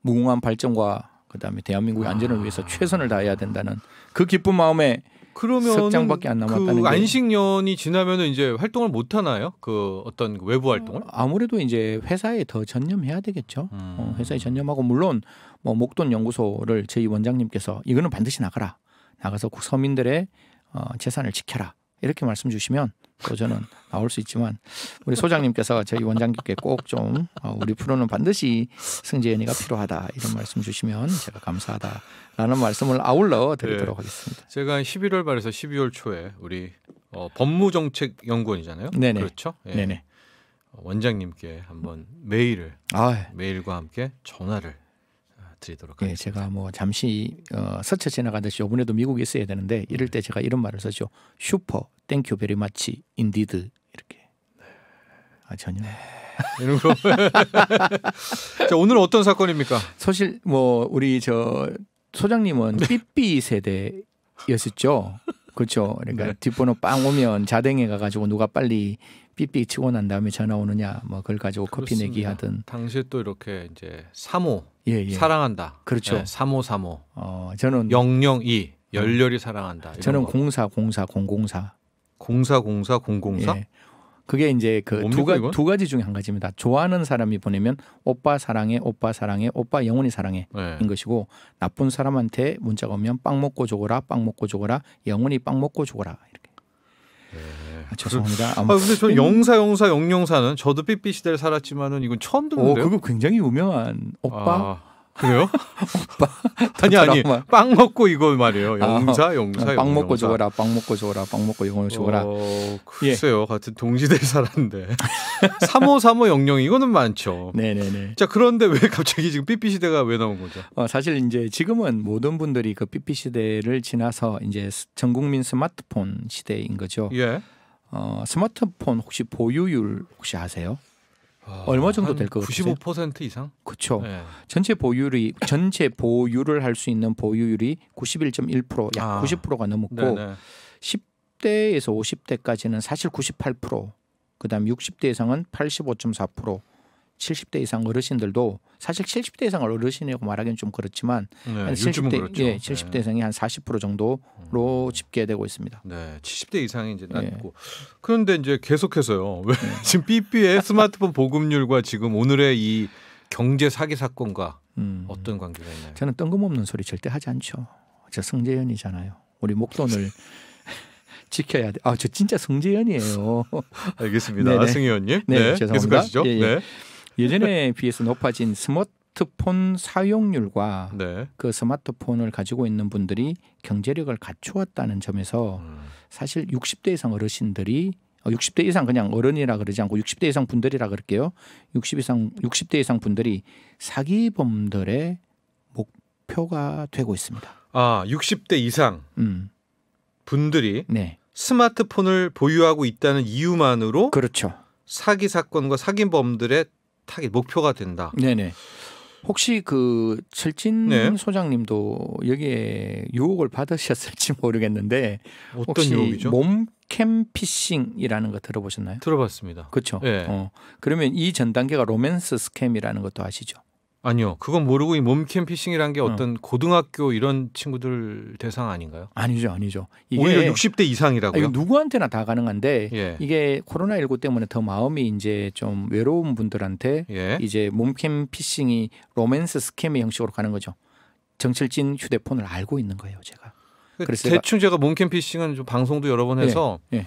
무궁한 발전과 그다음에 대한민국의 안전을 위해서 최선을 다해야 된다는 그 기쁜 마음에 그러면 장밖에 안 남았다는 그 안식년이 지나면은 이제 활동을 못 하나요? 그 어떤 외부 활동을? 어, 아무래도 이제 회사에 더 전념해야 되겠죠. 어, 음. 어, 회사에 전념하고 물론 뭐 목돈 연구소를 저희 원장님께서 이거는 반드시 나가라. 나가서 서민들의 어, 재산을 지켜라. 이렇게 말씀 주시면 또 저는 나올 수 있지만 우리 소장님께서 저희 원장님께 꼭좀 어, 우리 프로는 반드시 승재연이가 필요하다 이런 말씀 주시면 제가 감사하다라는 말씀을 아울러 드리도록 네. 하겠습니다. 제가 11월 말에서 12월 초에 우리 어, 법무정책연구원이잖아요. 네네. 그렇죠. 예. 네네. 어, 원장님께 한번 메일을 아, 메일과 함께 전화를 어, 드리도록 예, 하겠습니다. 예, 제가 뭐 잠시 어, 스쳐 지나가듯이 이번에도 미국에 있어야 되는데 이럴 네. 때 제가 이런 말을 쓰죠. 슈퍼 땡큐 베리 마치 인디드 이렇게. 아 전혀. 네. 이런 거. [laughs] 자 오늘 어떤 사건입니까? 사실 뭐 우리 저 소장님은 네. 삐삐 세대였었죠. 그렇죠. 그러니까 네. 뒷번호 빵 오면 자댕에 가가지고 누가 빨리 삐삐 치고 난 다음에 전화 오느냐 뭐 그걸 가지고 그렇습니다. 커피 내기 하든. 당시에 또 이렇게 이제 3호 예, 예. 사랑한다. 그렇죠. 네, 호 3호. 어 저는 002 음. 열렬히 사랑한다. 저는 04 04 004. 공사공사공공사. 예. 그게 이제 그두 가지 중에 한 가지입니다. 좋아하는 사람이 보내면 오빠 사랑해, 오빠 사랑해, 오빠 영원히 사랑해인 네. 것이고 나쁜 사람한테 문자가 오면 빵 먹고 죽어라, 빵 먹고 죽어라, 영원히 빵 먹고 죽어라 이렇게. 네. 아, 죄송합니다. 아무... 아 근데 저 음. 영사 영사 영영사는 저도 삐삐 시대를 살았지만은 이건 처음 듣는데요. 오, 그거 굉장히 유명한 오빠. 아. 그래요? [laughs] 아니 아니 빵 먹고 이거 말이에요. 아, 영사 아, 영사 빵 영사. 먹고 죽어라 빵 먹고 죽어라 빵 먹고 영혼을 죽어라. 어, 예. 글쎄요 예. 같은 동시대 사람인데3535 영영 이거는 많죠. 네네네. 자 그런데 왜 갑자기 지금 삐삐 시대가 왜 나온 거죠? 어, 사실 이제 지금은 모든 분들이 그 삐삐 시대를 지나서 이제 전 국민 스마트폰 시대인 거죠. 예. 어 스마트폰 혹시 보유율 혹시 아세요? 아, 얼마 정도 될 것 같아요? 95% 이상? 그렇죠. 네. 전체 보유율이 전체 보유를 할 수 있는 보유율이 91.1%약 아. 90%가 넘었고 네네. 10대에서 50대까지는 사실 98%, 그다음 60대 이상은 85.4%, 70대 이상 어르신들도 사실 70대 이상 어르신이라고 말하기는 좀 그렇지만 네, 한 70대 그렇죠. 예, 70대 네. 이상이 한 40% 정도로 음. 집계되고 있습니다. 네, 70대 이상이 이제 예. 낮고 네. 그런데 이제 계속해서요. 왜 [laughs] 예. 지금 삐삐의 스마트폰 보급률과 지금 오늘의 이 경제 사기 사건과 음, 어떤 관계가 있나요? 저는 뜬금없는 소리 절대 하지 않죠. 저 성재현이잖아요. 우리 목돈을 [laughs] 지켜야 돼. 아, 저 진짜 성재현이에요. 알겠습니다. [laughs] 승희원님. 네, 네, 죄송합니다. 계속하시죠. 예, 예. 네. 예전에 비해서 높아진 스마트폰 사용률과 네. 그 스마트폰을 가지고 있는 분들이 경제력을 갖추었다는 점에서 음. 사실 60대 이상 어르신들이 60대 어, 이상 그냥 어른이라 그러지 않고 60대 이상 분들이라 그럴게요. 60 이상 60대 이상 분들이 사기범들의 목표가 되고 있습니다. 아, 60대 이상 음. 분들이 네. 스마트폰을 보유하고 있다는 이유만으로 그렇죠. 사기 사건과 사기범들의 타겟 목표가 된다. 네네. 혹시 그 철진 네. 소장님도 여기에 유혹을 받으셨을지 [laughs] 모르겠는데 어떤 혹시 유혹이죠? 몸캠 피싱이라는 거 들어보셨나요? 들어봤습니다. 그렇죠. 네. 어, 그러면 이 전 단계가 로맨스 스캠이라는 것도 아시죠? 아니요. 그건 모르고 이 몸캠 피싱이란 게 음. 어떤 어. 고등학교 이런 친구들 대상 아닌가요? 아니죠, 아니죠. 오히려 60대 이상이라고요. 아, 누구한테나 다 가능한데 예. 이게 코로나 19 때문에 더 마음이 이제 좀 외로운 분들한테 예. 이제 몸캠 피싱이 로맨스 스캠의 형식으로 가는 거죠. 정철진 휴대폰을 알고 있는 거예요, 제가. 그 그래서 대충 제가, 제가 몸캠 피싱은 좀 방송도 여러 번 예, 해서 예.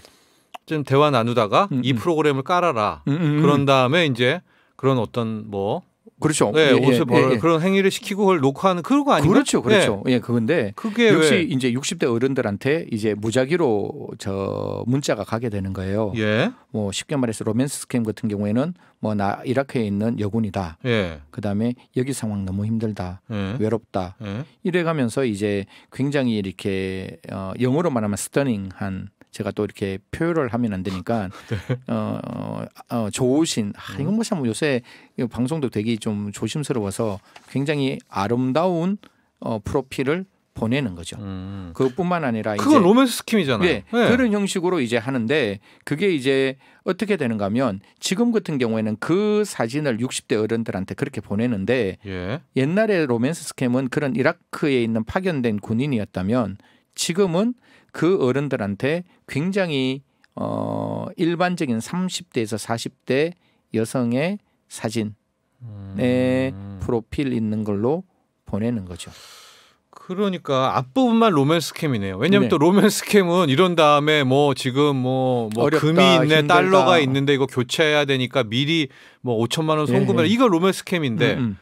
좀 대화 나누다가 음, 이 음. 프로그램을 깔아라. 음, 음, 음, 그런 다음에 이제 그런 어떤 뭐 그렇죠. 네, 예, 예, 예 옷을 벌어 예, 예, 그런 행위를 시키고 그걸 녹화하는 그거 아니에요? 그렇죠, 그렇죠. 예. 예, 그건데 그게 역시 왜? 이제 60대 어른들한테 이제 무작위로 저 문자가 가게 되는 거예요. 예. 뭐 쉽게 말해서 로맨스 스캠 같은 경우에는 뭐 나 이라크에 있는 여군이다. 예. 그다음에 여기 상황 너무 힘들다. 외롭다. 이래 가면서 이제 굉장히 이렇게 어 영어로 말하면 스터닝한 제가 또 이렇게 표현을 하면 안 되니까 [laughs] 네. 어, 어, 어, 좋으신 아, 이건 음. 뭐참 요새 방송도 되게 좀 조심스러워서 굉장히 아름다운 어, 프로필을 보내는 거죠. 음. 음. 그것뿐만 아니라 그건 로맨스 스킨이잖아요. 네, 예, 네. 예. 그런 형식으로 이제 하는데 그게 이제 어떻게 되는가 하면 지금 같은 경우에는 그 사진을 60대 어른들한테 그렇게 보내는데 예. 옛날에 로맨스 스캠은 그런 이라크에 있는 파견된 군인이었다면 지금은 그 어른들한테 굉장히 어 일반적인 30대에서 40대 여성의 사진에 네, 음. 프로필 있는 걸로 보내는 거죠. 그러니까 앞부분만 로맨스 캠이네요. 왜냐하면 네. 또 로맨스 캠은 이런 다음에 뭐 지금 뭐, 뭐어 금이 있네 힘들다. 달러가 있는데 이거 교체해야 되니까 미리 뭐 5천만 원 송금해 예, 네. 예. 이거 로맨스 캠인데 음, 음.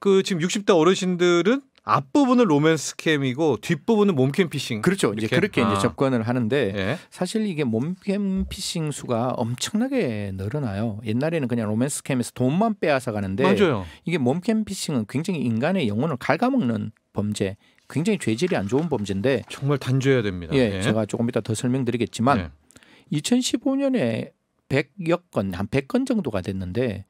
그 지금 60대 어르신들은 앞부분은 로맨스 캠이고 뒷부분은 몸캠 피싱. 그렇죠. 이렇게? 이제 그렇게 아. 이제 접근을 하는데 예. 사실 이게 몸캠 피싱 수가 엄청나게 늘어나요. 옛날에는 그냥 로맨스 캠에서 돈만 빼앗아 가는데 맞아요. 이게 몸캠 피싱은 굉장히 인간의 영혼을 갉아먹는 범죄. 굉장히 죄질이 안 좋은 범죄인데 정말 단죄해야 됩니다. 예, 예. 제가 조금 이따 더 설명드리겠지만 예. 2015년에 100여 건, 한 100건 정도가 됐는데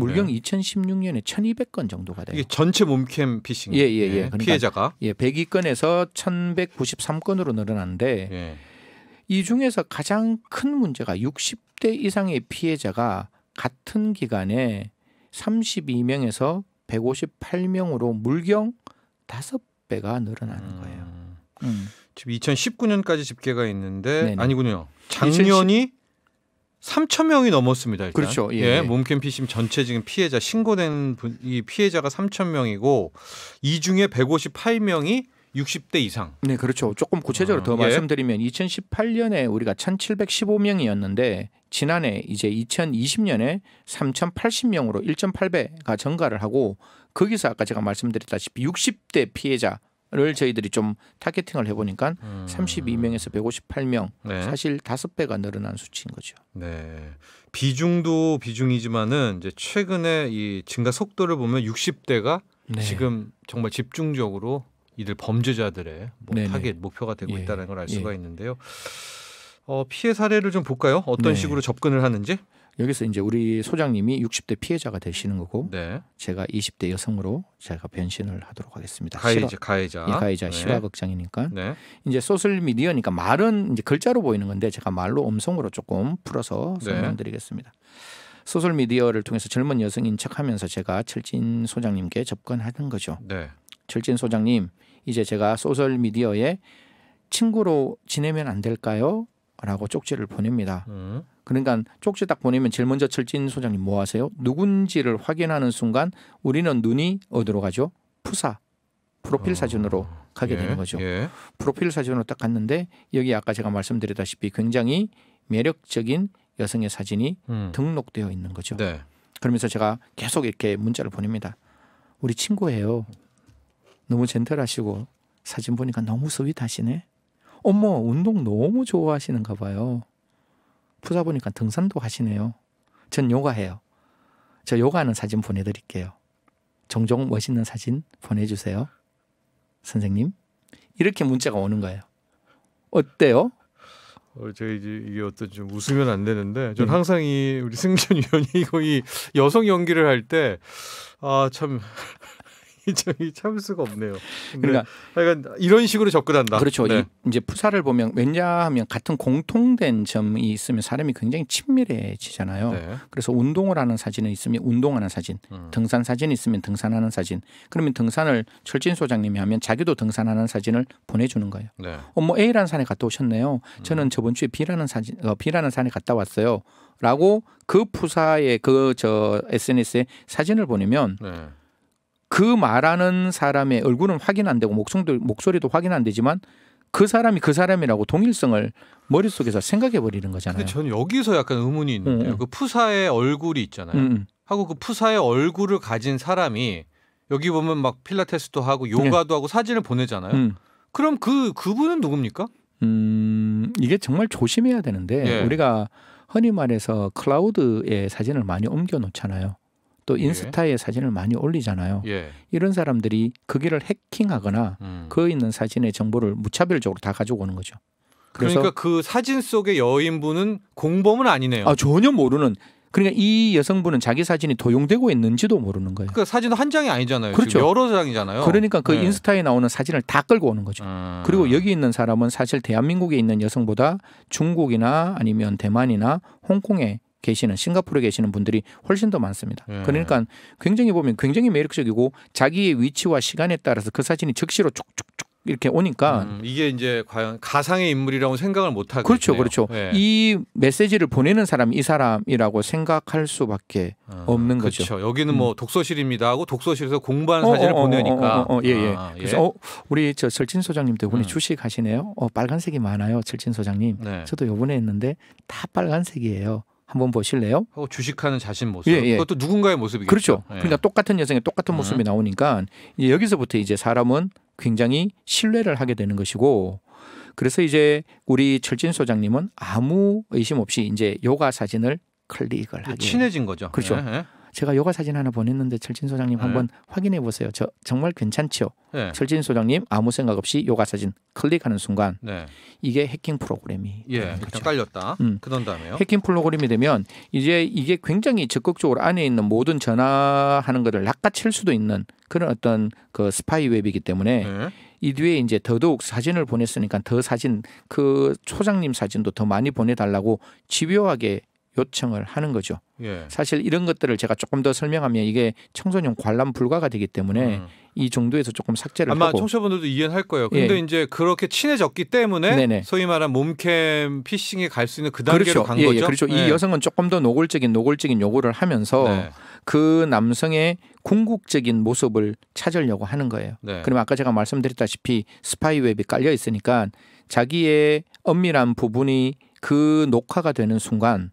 물경 네. 2016년에 1,200건 정도가 돼요. 이게 전체 몸캠 피싱. 예, 예, 예. 네, 그러니까 피해자가 예, 102건에서 1,193건으로 늘어난데 예. 이 중에서 가장 큰 문제가 60대 이상의 피해자가 같은 기간에 32명에서 158명으로 물경 5배가 늘어나는 거예요. 음. 음. 지금 2019년까지 집계가 있는데 네네. 아니군요. 작년이 3천 명이 넘었습니다. 일단. 그렇죠. 예. 예 몸캠 피심 전체 지금 피해자 신고된 분, 이 피해자가 3천 명이고 이 중에 158명이 60대 이상. 네, 그렇죠. 조금 구체적으로 아, 더 예. 말씀드리면 2018년에 우리가 1,715명이었는데 지난해 이제 2020년에 3,080명으로 1.8배가 증가를 하고 거기서 그 아까 제가 말씀드렸다시피 60대 피해자 를 저희들이 좀 타겟팅을 해보니까 음. 32명에서 158명 네. 사실 다섯 배가 늘어난 수치인 거죠. 네. 비중도 비중이지만은 이제 최근에 이 증가 속도를 보면 60대가 네. 지금 정말 집중적으로 이들 범죄자들의 뭐 타겟 목표가 되고 예. 있다는 걸알 예. 수가 예. 있는데요. 어, 피해 사례를 좀 볼까요? 어떤 네. 식으로 접근을 하는지? 여기서 이제 우리 소장님이 60대 피해자가 되시는 거고 네. 제가 20대 여성으로 제가 변신을 하도록 하겠습니다. 가해자, 실화, 가해자, 예, 가해자 네. 실화극장이니까 네. 이제 소셜 미디어니까 말은 이제 글자로 보이는 건데 제가 말로 음성으로 조금 풀어서 네. 설명드리겠습니다. 소셜 미디어를 통해서 젊은 여성인 척하면서 제가 철진 소장님께 접근하는 거죠. 네. 철진 소장님, 이제 제가 소셜 미디어에 친구로 지내면 안 될까요? 라고 쪽지를 보냅니다. 음. 그러니까 쪽지 딱 보내면 제일 먼저 철진 소장님 뭐 하세요? 누군지를 확인하는 순간 우리는 눈이 어디로 가죠? 프사 프로필 아, 사진으로 가게 예, 되는 거죠. 예. 프로필 사진으로 딱 갔는데 여기 아까 제가 말씀드렸다시피 굉장히 매력적인 여성의 사진이 음. 등록되어 있는 거죠. 네. 그러면서 제가 계속 이렇게 문자를 보냅니다. 우리 친구예요. 너무 젠틀하시고 사진 보니까 너무 스윗하시네. 어머 운동 너무 좋아하시는가 봐요. 푸사 보니까 등산도 하시네요. 전 요가해요. 저 요가하는 사진 보내드릴게요. 종종 멋있는 사진 보내주세요. 선생님. 이렇게 문자가 오는 거예요. 어때요? 어, 저 이제 이게 어떤 좀 웃으면 안 되는데 전 네. 항상 이 우리 승전 위원이 이거 이 여성 연기를 할때아참 굉장히 참을 수가 없네요. 그러니까 약간 이런 식으로 접근한다. 그렇죠. 네. 이, 제부사를 보면 왜냐하면 같은 공통된 점이 있으면 사람이 굉장히 친밀해지잖아요. 네. 그래서 운동을 하는 사진은 있으면 운동하는 사진, 음. 등산 사진 있으면 등산하는 사진. 그러면 등산을 철진 소장님이 하면 자기도 등산하는 사진을 보내주는 거예요. 네. 어, 뭐 A라는 산에 갔다 오셨네요. 음. 저는 저번 주에 B라는 사진, 어, B라는 산에 갔다 왔어요. 라고 그부사의그 저 SNS에 사진을 보내면 네. 그 말하는 사람의 얼굴은 확인 안 되고 목소리도, 목소리도 확인 안 되지만 그 사람이 그 사람이라고 동일성을 머릿속에서 생각해 버리는 거잖아요. 근데 저는 여기서 약간 의문이 있는데요. 음. 음. 그 푸사의 얼굴이 있잖아요. 음, 음. 하고 그 푸사의 얼굴을 가진 사람이 여기 보면 막 필라테스도 하고 네. 요가도 네. 하고 사진을 보내잖아요. 음. 그럼 그 그분은 누굽니까? 음, 이게 정말 조심해야 되는데 예. 우리가 흔히 말해서 클라우드에 사진을 많이 옮겨 놓잖아요. 또 예. 인스타에 예. 사진을 많이 올리잖아요. 예. 이런 사람들이 거기를 그 해킹하거나 음. 그 있는 사진의 정보를 무차별적으로 다 가져오는 거죠. 그러니까 그 사진 속의 여인분은 공범은 아니네요. 아, 전혀 모르는 그러니까 이 여성분은 자기 사진이 도용되고 있는지도 모르는 거예요. 그러니까 사진 한 장이 아니잖아요. 그렇죠. 여러 장이잖아요. 그러니까 그 네. 인스타에 나오는 사진을 다 끌고 오는 거죠. 음. 그리고 여기 있는 사람은 사실 대한민국에 있는 여성보다 중국이나 아니면 대만이나 홍콩에 계시는 싱가포르에 계시는 분들이 훨씬 더 많습니다. 예. 그러니까 굉장히 보면 굉장히 매력적이고 자기의 위치와 시간에 따라서 그 사진이 즉시로 쭉쭉쭉 이렇게 오니까 음, 이게 이제 과연 가상의 인물이라고 생각을 못 하고 그렇죠, 그렇죠. 예. 이 메시지를 보내는 사람이 이 사람이라고 생각할 수밖에 아, 없는 그렇죠. 거죠. 여기는 뭐 음. 뭐 독서실입니다 하고 독서실에서 공부하는 어, 어, 사진을 어, 어, 보내니까 어, 어, 어 예, 예. 아, 예. 그래서 어, 우리 저 절진 소장님 도때번에 음. 주식 하시네요. 어, 빨간색이 많아요, 절진 소장님. 네. 저도 요번에 했는데 다 빨간색이에요. 한번 보실래요? 하고 주식하는 자신 모습. 예, 예. 그것도 누군가의 모습이겠죠. 그렇죠. 예. 그러니까 똑같은 여성의 똑같은 음. 모습이 음. 나오니까 이제 여기서부터 이제 사람은 굉장히 신뢰를 하게 되는 것이고 그래서 이제 우리 철진 소장님은 아무 의심 없이 이제 요가 사진을 클릭을 하게 친해진 거죠. 그렇죠. 예, 예. 제가 요가 사진 하나 보냈는데 철진 소장님 네. 한번 확인해 보세요. 저 정말 괜찮죠? 네. 철진 소장님 아무 생각 없이 요가 사진 클릭하는 순간 네. 이게 해킹 프로그램이 예, 일단 깔렸다. 음. 그런 다음에요. 해킹 프로그램이 되면 이제 이게 굉장히 적극적으로 안에 있는 모든 전화하는 것을 낚아챌 수도 있는 그런 어떤 그 스파이 웹이기 때문에 네. 이 뒤에 이제 더더욱 사진을 보냈으니까 더 사진 그 소장님 사진도 더 많이 보내달라고 집요하게 요청을 하는 거죠. 예. 사실 이런 것들을 제가 조금 더 설명하면 이게 청소년 관람 불가가 되기 때문에 음. 이 정도에서 조금 삭제를 아마 하고 청취자분들도 이해할 거예요. 근데 예. 이제 그렇게 친해졌기 때문에 네네. 소위 말한 몸캠 피싱에 갈 수 있는 그 단계로 그렇죠. 간 예, 예 거죠. 그렇죠. 이 예. 여성은 조금 더 노골적인 노골적인 요구를 하면서 네. 그 남성의 궁극적인 모습을 찾으려고 하는 거예요. 네. 그럼 아까 제가 말씀드렸다시피 스파이웹이 깔려 있으니까 자기의 엄밀한 부분이 그 녹화가 되는 순간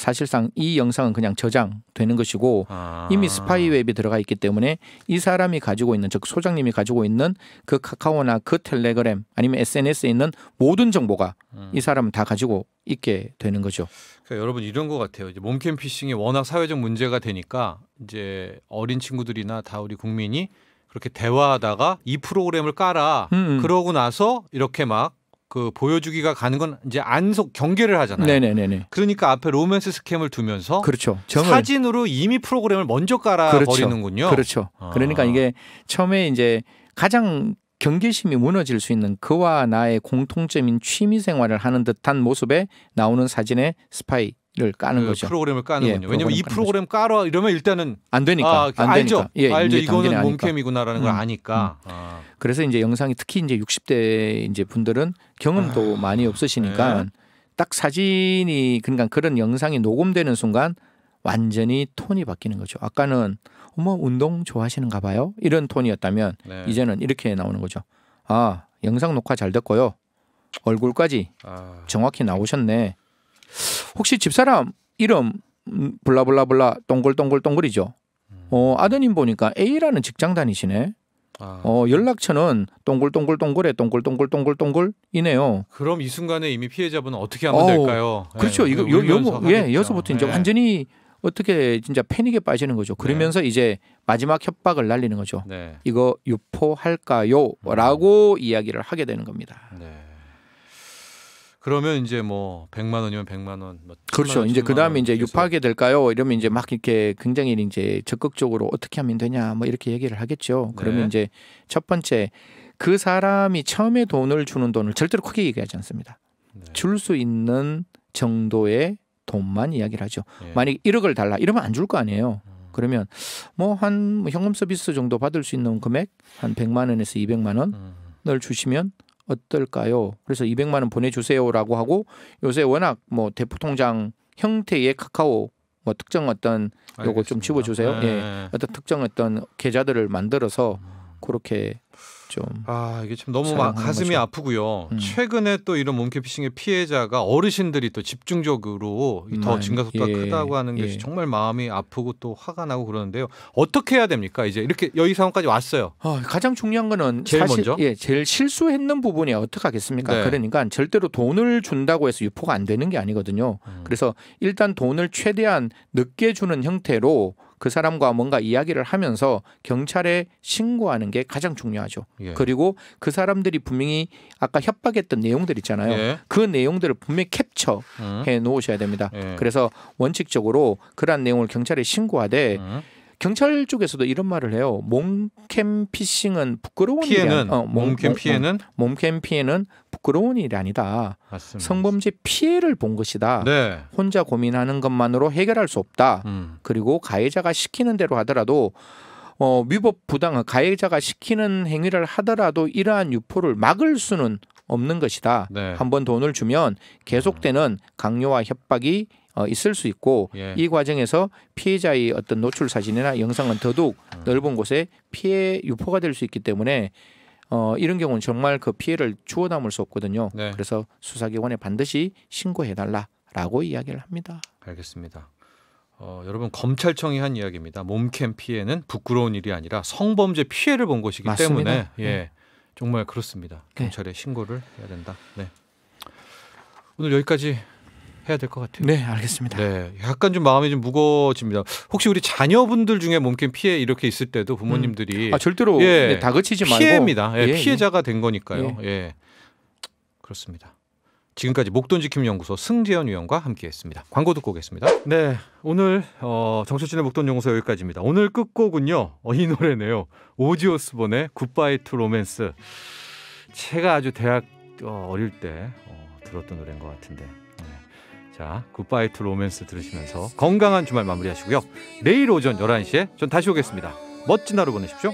사실상 이 영상은 그냥 저장되는 것이고 아. 이미 스파이웹에 들어가 있기 때문에 이 사람이 가지고 있는 즉 소장님이 가지고 있는 그 카카오나 그 텔레그램 아니면 SNS에 있는 모든 정보가 음. 이 사람은 다 가지고 있게 되는 거죠. 그러니까 여러분 이런 것 같아요. 이제 몸캠 피싱이 워낙 사회적 문제가 되니까 이제 어린 친구들이나 다 우리 국민이 그렇게 대화하다가 이 프로그램을 깔아 음. 음. 그러고 나서 이렇게 막그 보여주기가 가는 건 이제 안속 경계를 하잖아요. 네네네. 그러니까 앞에 로맨스 스캠을 두면서 그렇죠. 정을. 사진으로 이미 프로그램을 먼저 깔아 그렇죠. 버리는군요. 그렇죠. 아. 그러니까 이게 처음에 이제 가장 경계심이 무너질 수 있는 그와 나의 공통점인 취미 생활을 하는 듯한 모습에 나오는 사진의 스파이 를 까는 그 거죠. 프로그램을 예, 까는군요. 예, 왜냐면 이 프로그램 까라 이러면 일단은 안 되니까. 아, 안 알죠. 되니까. 예, 알죠. 이거는 몸캠이구나라는 음. 아니까. 음. 아. 그래서 이제 영상이 특히 이제 60대 이제 분들은 경험도 아. 많이 없으시니까 네. 딱 사진이 그러니까 그런 영상이 녹음되는 순간 완전히 톤이 바뀌는 거죠. 아까는 어머 운동 좋아하시는가 봐요. 이런 톤이었다면 네. 이제는 이렇게 나오는 거죠. 아, 영상 녹화 잘 됐고요. 얼굴까지 아. 정확히 나오셨네. 혹시 집사람 이름 블라블라블라 동글동글동글이죠. 어, 아드님 보니까 A라는 직장 다니시네. 아. 어, 연락처는 동글동글동글에 동글동글동글동글이네요. 그럼 이 순간에 이미 피해자분은 어떻게 하면 어, 될까요? 그렇죠. 네, 이거 그 요, 요, 예, 여기서부터 이제 네. 완전히 어떻게 진짜 패닉에 빠지는 거죠. 네. 그러면서 네. 이제 마지막 협박을 날리는 거죠. 네. 이거 유포할까요? 음. 라고 이야기를 하게 되는 겁니다. 네. 그러면 이제 뭐 100만 원이면 100만 원. 뭐 그렇죠. 원, 이제 그다음에 이제 유파하게 될까요? 이러면 이제 막 이렇게 굉장히 이제 적극적으로 어떻게 하면 되냐 뭐 이렇게 얘기를 하겠죠. 그러면 네. 이제 첫 번째 그 사람이 처음에 돈을 주는 돈을 절대로 크게 얘기하지 않습니다. 네. 줄수 있는 정도의 돈만 이야기를 하죠. 네. 만약 에 1억을 달라 이러면 안 줄 거 아니에요. 음. 그러면 뭐한 뭐 현금 서비스 정도 받을 수 있는 금액 한 100만 원에서 200만 음. 원을 주시면 어떨까요? 그래서 200만 원 보내주세요라고 하고 요새 워낙 뭐 대포통장 형태의 카카오 뭐 특정 어떤 요거 좀 집어주세요. 예. 네. 예, 어떤 특정 어떤 계좌들을 만들어서 음. 그렇게 좀. 아 이게 참 너무 막 가슴이 거죠. 아프고요. 음. 최근에 또 이런 몸캐피싱의 피해자가 어르신들이 또 집중적으로 음. 더 증가 속도가 예. 크다고 하는 것이 예. 정말 마음이 아프고 또 화가 나고 그러는데요. 어떻게 해야 됩니까? 이제 이렇게 여기 상황까지 왔어요. 어, 가장 중요한 거는 제일 사실, 먼저 예 제일 실수했는 부분이 어떻게 하겠습니까? 네. 그러니까 절대로 돈을 준다고 해서 유포가 안 되는 게 아니거든요. 음. 그래서 일단 돈을 최대한 늦게 주는 형태로 그 사람과 뭔가 이야기를 하면서 경찰에 신고하는 게 가장 중요하죠. 예. 그리고 그 사람들이 분명히 아까 협박했던 내용들 있잖아요. 예. 그 내용들을 분명히 캡처해 음. 놓으셔야 됩니다. 예. 그래서 원칙적으로 그러한 내용을 경찰에 신고하되 음. 경찰 쪽에서도 이런 말을 해요. 몸캠 피싱은 부끄러운 피해는 일이야. 어, 몸, 몸캠 어, 피해는 몸캠 피해는 부끄러운 일이 아니다. 맞습니다. 성범죄 피해를 본 것이다. 네. 혼자 고민하는 것만으로 해결할 수 없다. 음. 그리고 가해자가 시키는 대로 하더라도 어, 위법 부당한 가해자가 시키는 행위를 하더라도 이러한 유포를 막을 수는 없는 것이다. 네. 한번 돈을 주면 계속되는 음. 강요와 협박이 어, 있을 수 있고 예. 이 과정에서 피해자의 어떤 노출 사진이나 영상은 더더욱 음. 넓은 곳에 피해 유포가 될 수 있기 때문에 어, 이런 경우는 정말 그 피해를 주워 담을 수 없거든요. 네. 그래서 수사기관에 반드시 신고해달라라고 이야기를 합니다. 알겠습니다. 어, 여러분 검찰청이 한 이야기입니다. 몸캠 피해는 부끄러운 일이 아니라 성범죄 피해를 본 것이기 맞습니다. 때문에 네. 예, 네. 정말 그렇습니다. 네. 경찰에 네. 신고를 해야 된다. 네. 오늘 여기까지 해야 될 것 같아요. 네, 알겠습니다. 네, 약간 좀 마음이 좀 무거워집니다. 혹시 우리 자녀분들 중에 몸캠 피해 이렇게 있을 때도 부모님들이 음. 아 절대로 예, 네, 다그치지 말고 피해입니다. 예, 예, 피해자가 예. 된 거니까요. 예, 예. 그렇습니다. 지금까지 목돈지킴연구소 승재현 위원과 함께했습니다. 광고 듣고 오겠습니다. 네, 오늘 어, 정철진의 목돈연구소 여기까지입니다. 오늘 끝곡은요, 어, 이 노래네요. 오지오스본의 굿바이 투 로맨스. 제가 아주 대학 어, 어릴 때 어, 들었던 노래인 것 같은데 자, 굿바이 투 로맨스 들으시면서 건강한 주말 마무리하시고요. 내일 오전 11시에 전 다시 오겠습니다. 멋진 하루 보내십시오.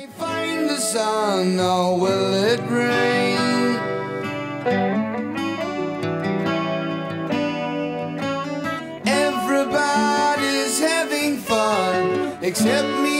except me